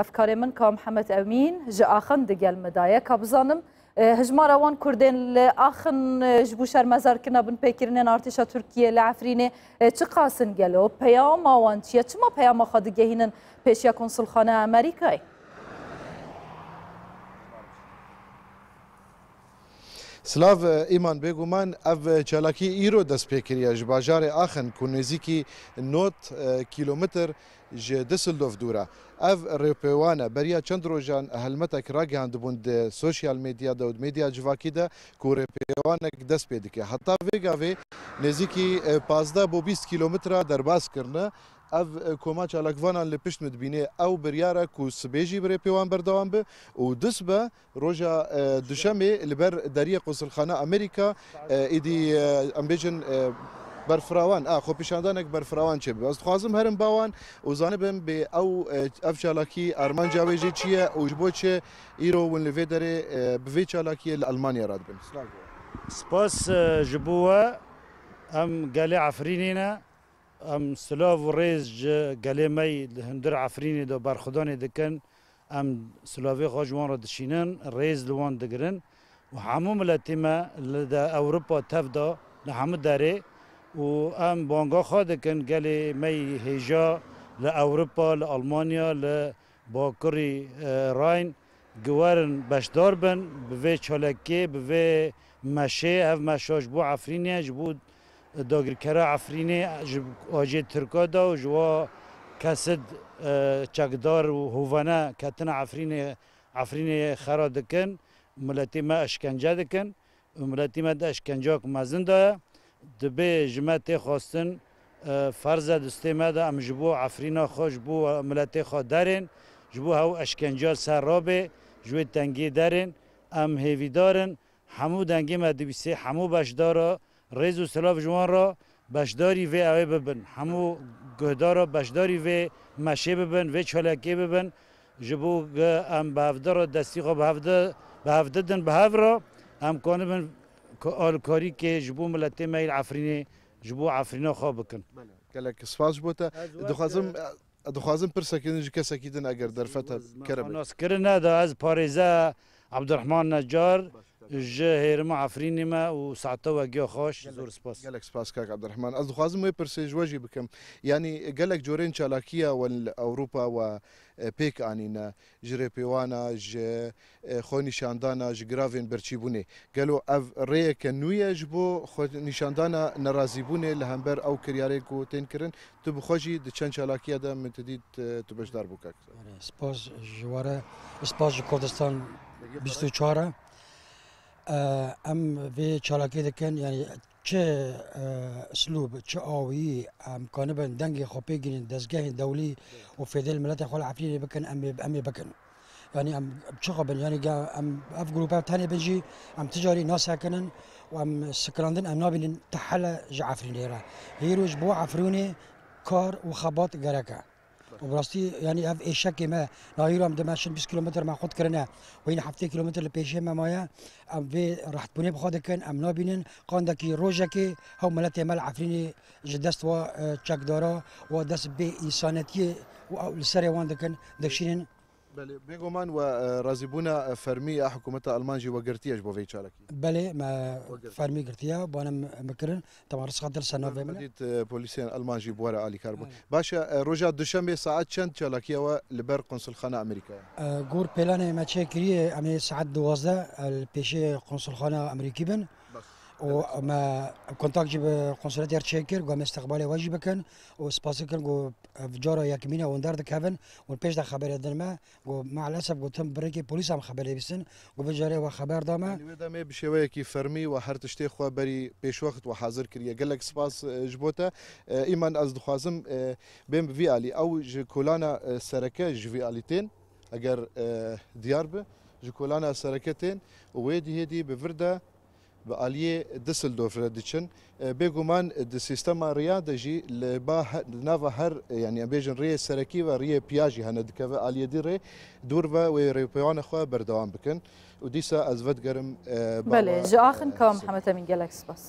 هەفکارێ من کام حەمەد ئەمین ji axin digelmiddaye ka bizanim hijmara wan Kurdên li axin e, ji bû şermezarkirina bin pêkirinên artêşa Tirkiye li Efrînê e, çi qasin gelo peyama wan çiye çima peyama xwe digehînin pêşiya konsulxane Amerîkayê سلاف ایمان بگومان او چالاکی ایرو دست پیکریا جی باجار آخن کو نزیکی نوت کیلومتر جی دسلدوف دورا او ریپوانا بریا چند روزان هلمتک راگهاند بون د سوشیال میدیا د میدیا جواکی ده کو ریپوانک دست پیدکه حتی ویگاوی نزیکی 15 بو 20 کیلومتر درباز کرنه ev eh, koma çalakvanan li pişt midbînê ew biryara ku sibêjî birê pêwan berdewam bi û disbe roja duşemê li ber deriyê Qusilxana Amerîka êdî em bêjin برفراوان اه خو پیشاندانک برفراوان چه بی از خوازم هرم باوان و زانبم به او اف چالاکی ارمان جاویجی چیه و جبو چه ایرو ون لوی داره بوی چالاکی الالمانیا راد بن سپاس جبوه ام گلی عفرینینا ام سلاف و ریز گلی هندر عفرینی دو برخدانی دکن ام سلافی خوشوان را دشینن ریز لوان دگرن و همو ملتی ما لدا اوروپا تف دا لحمه داره و ام بانگا خادکن گلی می هیجا لأوروبا لألمانيا لباكري راین گوارن بشدار بن بفي چالکی بفي مشه هف مشاش بو عفرینیش بود داگرکرا عفرینی جب آجی ترکا دا و جوا کسد چکدار و هوانه کتن عفرینی عفرینی خرا دکن ملتی ما اشکنجه دکن ملتی ما دا اشکنجه که مزن دا دبه جمعت خواستن فرض دسته ما دا ام جبو عفرینا خوش بو ملتی خواه دارن جبو هاو اشکنجه سر رابه جوی تنگی دارن ام هیوی دارن همو دنگی ما دویسه همو بشدارا ریز و سلاف جوان را بشداری و اوه ببن همو گهدارا بشداری و مشه ببن و چالکه ببن جبو ام به هفته را دستی خواه به هفته به هفته دن به هفته را امکانه بن آلکاری که جبو ملت میل عفرینه جبو عفرینا خواه بکن کلک سپاس بوده دخوازم دخوازم پرسکین جی کسکی دن اگر در فتح کرم ناس کرنه دا از پاریزه عبدالرحمن نجار جه هرم عفرینی ما و ساعته وگیا خوش زور سپاس گلک سپاس کاک عبدالرحمن از دخوازم وی پرسیج وجی بکم یعنی گلک جورین چالاکیا و اوروپا و پیک آنینا جره پیوانا ج خو نشاندانا ج گراوین برچیبونه گلو اف ری کنوی جبو خو نشاندانا ناراضی بونه لهمبر او کریاری کو تین کرن تو بخوجی د چن چالاکیا د متدید تو بشدار بوکاک سپاس جواره سپاس کردستان 24 آه، ام في چالاکی دکن یعنی چه آه، اسلوب چه آویی ام بن دنگ خوبی گیرین دزگه دولی و فیدل ملت خال عفیری بکن ام ام بکن يعني ام بتشغبن يعني قا ام اف جروبات ثانيه بنجي ام تجاري ناس ساكنن وام سكراندن ام نابين تحلا جعفرين هيرو جبو عفروني كار وخباط قركه وبراستي يعني اف اي اشك ما رايرو ام دماشن 20 كيلومتر ما خد كرنا وين حفتي كيلومتر لبيشي ما مايا ام في راح تبني بخود كان ام نابينن قاندكي روجكي هم ملاتي مال عفريني جدست آه، و تشاك دورا و ودس بي انسانيتي و لسري وان دكن دكشينن بله بگومان و آه، رازیبونا آه، فرمی آه، حکومت آلمان جی وگرتیش بوی چالکی بله ما فرمی گرتیا بانم مکرن تمام رسخت در سنو بمن دید پلیسیان آلمان جی علي علی باشا باشه روزا دوشنبه ساعت چند چالکی و لبر قنصل خانه امریکا گور پلان ما چه کری امی ساعت 12 پیش قنصل خانه امریکی بن وما كونتاكت جب قنصلات ير تشيكر قام استقبال واجب كان وسباسكر جو فجارة يكمينا وندار دك هفن ونبيش ده خبر يدن ما ومع الأسف جو تم بريكي بوليس هم خبر يبسن وفجارة وخبر داما داما بشوية كي فرمي وحر تشتي خوا بري بيش وقت وحاضر كريا قالك سباس جبوتا إيمان أز دخوازم بين في علي أو جكولانا سركة جفي عليتين أجر ديار به جكولانا سركتين ويدي هدي بفرده بە ئالیێ دسل دۆفرە دچن اه، بێگومان سیستەما ڕیادەژی ناوە هەر اه، ینی ئەبێژن ڕێ سەرەکی و ڕێ پیاژی هەنە دکەوە ئالیەدی ڕێ دوور بە وێ ڕێپەیوانەخوا بەردەوام بکەن و دیسا ئەزوەت گەرم اه، بەێ ژاخن کام حەمەتە من گەلەکس باس.